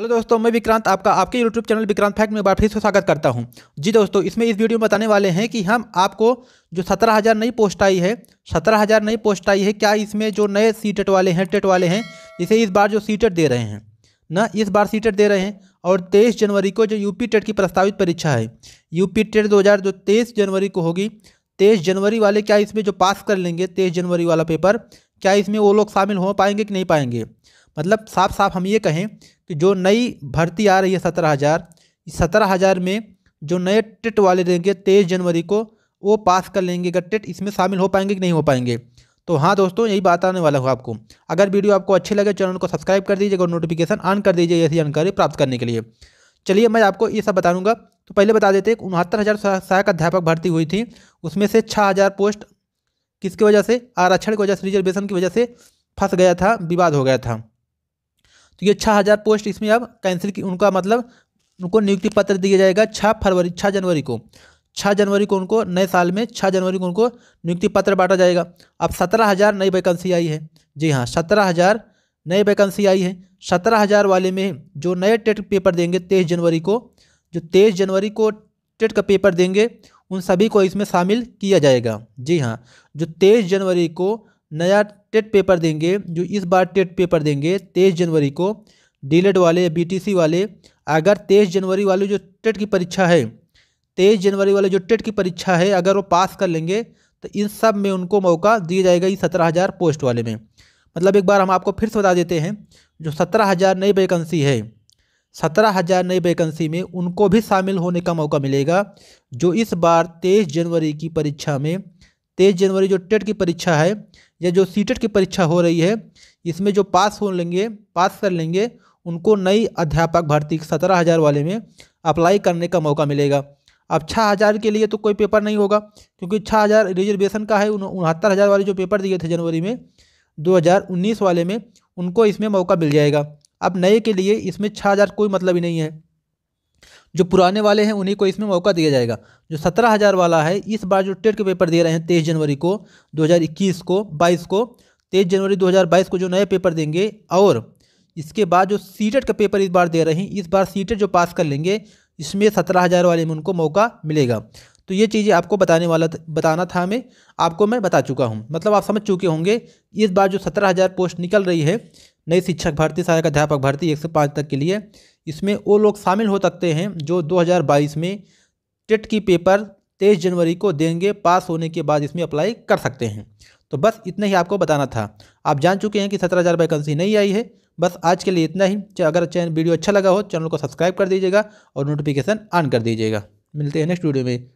hello दोस्तों मैं विक्रांत आपका आपके यूट्यूब चैनल विक्रांत फैक्ट में एक बार फिर से स्वागत करता हूं जी दोस्तों इसमें इस वीडियो में बताने वाले हैं कि हम आपको जो सत्रह हज़ार नई पोस्ट आई है सत्रह हज़ार नई पोस्ट आई है क्या इसमें जो नए सी वाले हैं टेट वाले हैं जिसे इस बार जो सी दे रहे हैं न इस बार सी दे रहे हैं और तेईस जनवरी को जो यू टेट की प्रस्तावित परीक्षा है यू पी टेट दो हज़ार जो तेईस जनवरी को होगी तेईस जनवरी वाले क्या इसमें जो पास कर लेंगे तेईस जनवरी वाला पेपर क्या इसमें वो लोग शामिल हो पाएंगे कि नहीं पाएंगे मतलब साफ साफ हम ये कहें कि जो नई भर्ती आ रही है सत्रह हज़ार सत्रह हज़ार में जो नए टिट वाले देंगे तेईस जनवरी को वो पास कर लेंगे अगर टिट इसमें शामिल हो पाएंगे कि नहीं हो पाएंगे तो हाँ दोस्तों यही बात आने वाला हो आपको अगर वीडियो आपको अच्छी लगे चैनल को सब्सक्राइब कर दीजिए और नोटिफिकेशन ऑन कर दीजिए ऐसी जानकारी प्राप्त करने के लिए चलिए मैं आपको ये सब बताऊँगा तो पहले बता देते उनहत्तर हज़ार सहायक अध्यापक भर्ती हुई थी उसमें से छः हज़ार पोस्ट किसकी वजह से आरक्षण की वजह से रिजर्वेशन की वजह से फंस गया था विवाद हो गया था तो ये छः हज़ार पोस्ट इसमें अब कैंसिल की उनका मतलब उनको नियुक्ति पत्र दिया जाएगा छः फरवरी छः जनवरी को छः जनवरी को उनको नए साल में छः जनवरी को उनको नियुक्ति पत्र बांटा जाएगा अब सत्रह हज़ार नई वैकेंसी आई है जी हाँ सत्रह हज़ार नई वैकेंसी आई है सत्रह हज़ार वाले में जो नए टेट पेपर देंगे तेईस जनवरी को जो तेईस जनवरी को टेट का पेपर देंगे उन सभी को इसमें शामिल किया जाएगा जी हाँ जो तेईस जनवरी को नया टेट पेपर देंगे जो इस बार टेट पेपर देंगे तेईस जनवरी को डीलेट वाले बीटीसी वाले अगर तेईस जनवरी वाले जो टेट की परीक्षा है तेईस जनवरी वाले जो टेट की परीक्षा है अगर वो पास कर लेंगे तो इन सब में उनको मौका दिया जाएगा इस सत्रह हज़ार पोस्ट वाले में मतलब एक बार हम आपको फिर से बता देते हैं जो सत्रह हज़ार नई वैकेंसी है सत्रह हज़ार नई वैकेंसी में उनको भी शामिल होने का मौका मिलेगा जो इस बार तेईस जनवरी की परीक्षा में तेईस जनवरी जो टेट की परीक्षा है या जो सीटेट की परीक्षा हो रही है इसमें जो पास हो लेंगे पास कर लेंगे उनको नई अध्यापक भर्ती सत्रह हज़ार वाले में अप्लाई करने का मौका मिलेगा अब छः हज़ार के लिए तो कोई पेपर नहीं होगा क्योंकि छः हज़ार रिजर्वेशन का है उनहत्तर हज़ार वाले जो पेपर दिए थे जनवरी में 2019 वाले में उनको इसमें मौका मिल जाएगा अब नए के लिए इसमें छः हज़ार कोई मतलब ही नहीं है जो पुराने वाले हैं उन्हीं को इसमें मौका दिया जाएगा जो सत्रह हज़ार वाला है इस बार जो टेट के पेपर दे रहे हैं तेईस जनवरी को 2021 को 22 को तेईस जनवरी 2022 को जो नए पेपर देंगे और इसके बाद जो सीटेट का पेपर इस बार दे रहे हैं इस बार सीटेट जो पास कर लेंगे इसमें सत्रह हज़ार वाले में उनको मौका मिलेगा तो ये चीज़ें आपको बताने वाला बताना था हमें आपको मैं बता चुका हूँ मतलब आप समझ चुके होंगे इस बार जो सत्रह हज़ार पोस्ट निकल रही है नई शिक्षक भर्ती सहायक अध्यापक भर्ती एक से पाँच तक के लिए इसमें वो लोग शामिल हो सकते हैं जो 2022 में टेट की पेपर 23 जनवरी को देंगे पास होने के बाद इसमें अप्लाई कर सकते हैं तो बस इतना ही आपको बताना था आप जान चुके हैं कि सत्रह हज़ार वैकेंसी नहीं आई है बस आज के लिए इतना ही अगर चैनल वीडियो अच्छा लगा हो चैनल को सब्सक्राइब कर दीजिएगा और नोटिफिकेशन ऑन कर दीजिएगा मिलते हैं नेक्स्ट वीडियो में